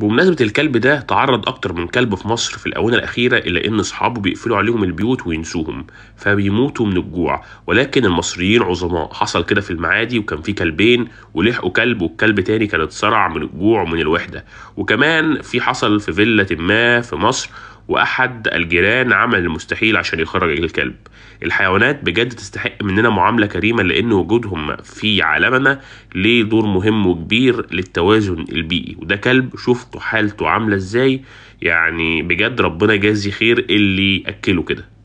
بمناسبة الكلب ده تعرض أكتر من كلب في مصر في الآونة الأخيرة إلى إن أصحابه بيقفلوا عليهم البيوت وينسوهم فبيموتوا من الجوع ولكن المصريين عظماء حصل كده في المعادي وكان في كلبين ولحقوا كلب والكلب تاني كان اتصرع من الجوع ومن الوحدة وكمان في حصل في فيلا ما في مصر واحد الجيران عمل المستحيل عشان يخرج الكلب الحيوانات بجد تستحق مننا معامله كريمه لان وجودهم في عالمنا ليه دور مهم وكبير للتوازن البيئي وده كلب شفته حالته عامله ازاي يعني بجد ربنا جازي خير اللي اكله كده